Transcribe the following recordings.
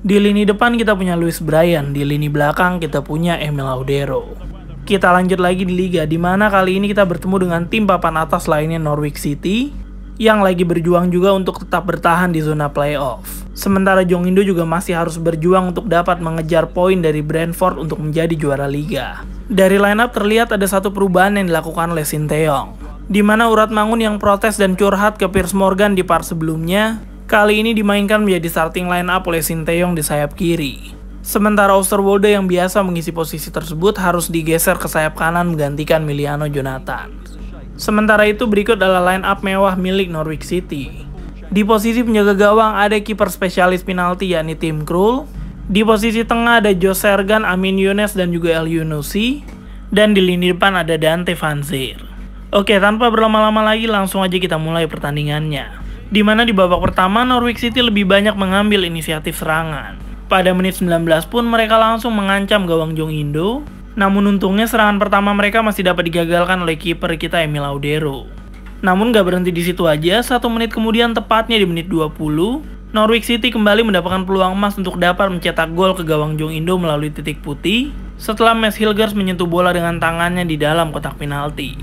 Di lini depan kita punya Luis Bryan, di lini belakang kita punya Emil Audero. Kita lanjut lagi di liga, di mana kali ini kita bertemu dengan tim papan atas lainnya Norwich City, yang lagi berjuang juga untuk tetap bertahan di zona playoff. Sementara Jong Indo juga masih harus berjuang untuk dapat mengejar poin dari Brentford untuk menjadi juara liga. Dari lineup terlihat ada satu perubahan yang dilakukan oleh Sinteyong di mana Urat Mangun yang protes dan curhat ke Piers Morgan di part sebelumnya, Kali ini dimainkan menjadi starting line up oleh Sinteyong di sayap kiri. Sementara Osterwolde yang biasa mengisi posisi tersebut harus digeser ke sayap kanan menggantikan Miliano Jonathan. Sementara itu berikut adalah line up mewah milik Norwich City. Di posisi penjaga gawang ada kiper spesialis penalti yakni Tim Krul. Di posisi tengah ada Joe Sergan, Amin Yunes, dan juga El Yunusi. Dan di lini depan ada Dante Vanzir. Oke, tanpa berlama-lama lagi langsung aja kita mulai pertandingannya di mana di babak pertama Norwich City lebih banyak mengambil inisiatif serangan. Pada menit 19 pun mereka langsung mengancam gawang Jong Indo, namun untungnya serangan pertama mereka masih dapat digagalkan oleh kiper kita Emil Audero. Namun gak berhenti di situ aja, satu menit kemudian tepatnya di menit 20, Norwich City kembali mendapatkan peluang emas untuk dapat mencetak gol ke gawang Jong Indo melalui titik putih setelah Mes Hilgers menyentuh bola dengan tangannya di dalam kotak penalti.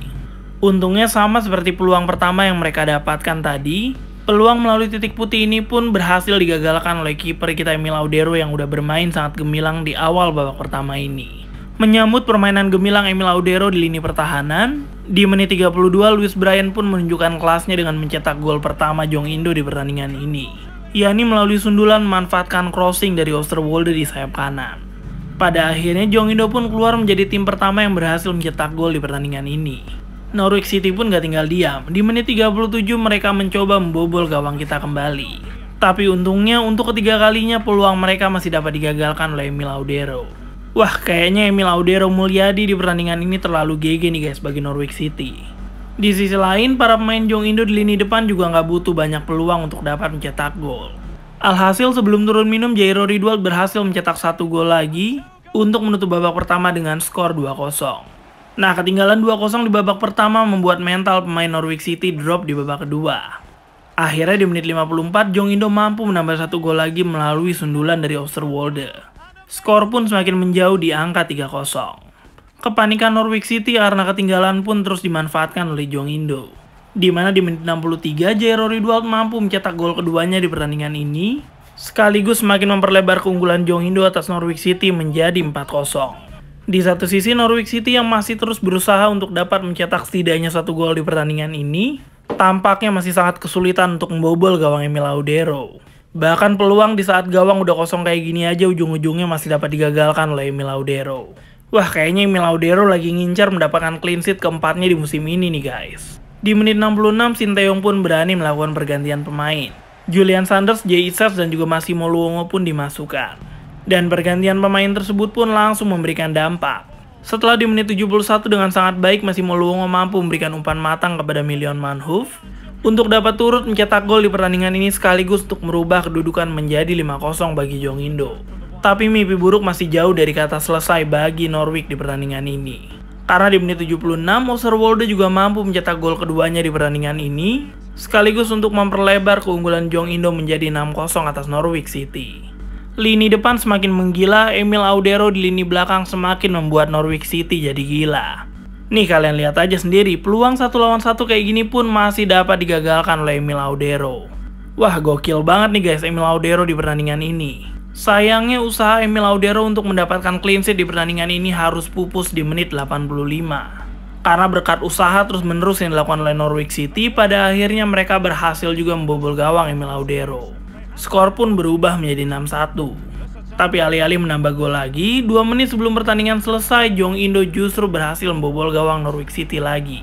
Untungnya sama seperti peluang pertama yang mereka dapatkan tadi, Peluang melalui titik putih ini pun berhasil digagalkan oleh kiper kita Emil Audero yang udah bermain sangat gemilang di awal babak pertama ini. Menyambut permainan gemilang Emil Audero di lini pertahanan, di menit 32 Luis Bryan pun menunjukkan kelasnya dengan mencetak gol pertama Jong Indo di pertandingan ini. Yakni melalui sundulan memanfaatkan crossing dari Osterwolde di sayap kanan. Pada akhirnya Jong Indo pun keluar menjadi tim pertama yang berhasil mencetak gol di pertandingan ini. Norwich City pun gak tinggal diam. Di menit 37 mereka mencoba membobol gawang kita kembali. Tapi untungnya untuk ketiga kalinya peluang mereka masih dapat digagalkan oleh Emil Audero. Wah, kayaknya Emil Audero Mulyadi di pertandingan ini terlalu GG nih guys bagi Norwich City. Di sisi lain, para pemain Jong Indo di lini depan juga nggak butuh banyak peluang untuk dapat mencetak gol. Alhasil sebelum turun minum, Jairo Ridwald berhasil mencetak satu gol lagi untuk menutup babak pertama dengan skor 2-0. Nah, ketinggalan 2-0 di babak pertama membuat mental pemain Norwich City drop di babak kedua. Akhirnya di menit 54, Jong Indo mampu menambah satu gol lagi melalui sundulan dari Osterwolde. Skor pun semakin menjauh di angka 3-0. Kepanikan Norwich City karena ketinggalan pun terus dimanfaatkan oleh Jong Indo. Di mana di menit 63, Jairo Ridwald mampu mencetak gol keduanya di pertandingan ini, sekaligus semakin memperlebar keunggulan Jong Indo atas Norwich City menjadi 4-0. Di satu sisi Norwich City yang masih terus berusaha untuk dapat mencetak setidaknya satu gol di pertandingan ini, tampaknya masih sangat kesulitan untuk membobol gawang Emil Audero. Bahkan peluang di saat gawang udah kosong kayak gini aja ujung-ujungnya masih dapat digagalkan oleh Emil Audero. Wah kayaknya Emil Audero lagi ngincar mendapatkan clean sheet keempatnya di musim ini nih guys. Di menit 66, Sinteyong pun berani melakukan pergantian pemain. Julian Sanders, Jay Isers, dan juga Massimo Luongo pun dimasukkan. Dan pergantian pemain tersebut pun langsung memberikan dampak. Setelah di menit 71 dengan sangat baik masih Luongo mampu memberikan umpan matang kepada Milion Manhoof untuk dapat turut mencetak gol di pertandingan ini sekaligus untuk merubah kedudukan menjadi 5-0 bagi Jong Indo. Tapi mimpi buruk masih jauh dari kata selesai bagi Norwich di pertandingan ini. Karena di menit 76, Wolde juga mampu mencetak gol keduanya di pertandingan ini, sekaligus untuk memperlebar keunggulan Jong Indo menjadi 6-0 atas Norwich City. Lini depan semakin menggila, Emil Audero di lini belakang semakin membuat Norwich City jadi gila. Nih kalian lihat aja sendiri, peluang satu lawan satu kayak gini pun masih dapat digagalkan oleh Emil Audero. Wah gokil banget nih guys Emil Audero di pertandingan ini. Sayangnya usaha Emil Audero untuk mendapatkan clean sheet di pertandingan ini harus pupus di menit 85. Karena berkat usaha terus menerus yang dilakukan oleh Norwich City, pada akhirnya mereka berhasil juga membobol gawang Emil Audero. Skor pun berubah menjadi 6-1. Tapi alih-alih menambah gol lagi, dua menit sebelum pertandingan selesai, Jong Indo justru berhasil membobol gawang Norwich City lagi.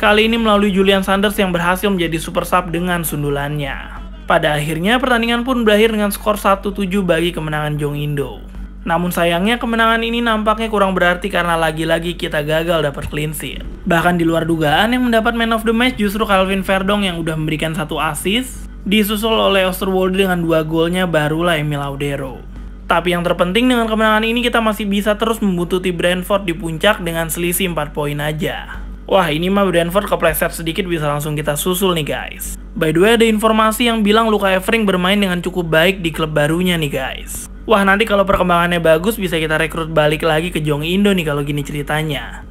Kali ini melalui Julian Sanders yang berhasil menjadi super sub dengan sundulannya. Pada akhirnya, pertandingan pun berakhir dengan skor 1-7 bagi kemenangan Jong Indo. Namun sayangnya kemenangan ini nampaknya kurang berarti karena lagi-lagi kita gagal dapat clean sheet. Bahkan di luar dugaan yang mendapat man of the match justru Calvin Verdong yang udah memberikan satu assist, Disusul oleh Osterwolde dengan dua golnya barulah Emil Laudero. Tapi yang terpenting dengan kemenangan ini kita masih bisa terus membutuhkan Brentford di puncak dengan selisih 4 poin aja. Wah ini mah Brentford kepleset sedikit bisa langsung kita susul nih guys. By the way ada informasi yang bilang Luka Evering bermain dengan cukup baik di klub barunya nih guys. Wah nanti kalau perkembangannya bagus bisa kita rekrut balik lagi ke Jong Indo nih kalau gini ceritanya.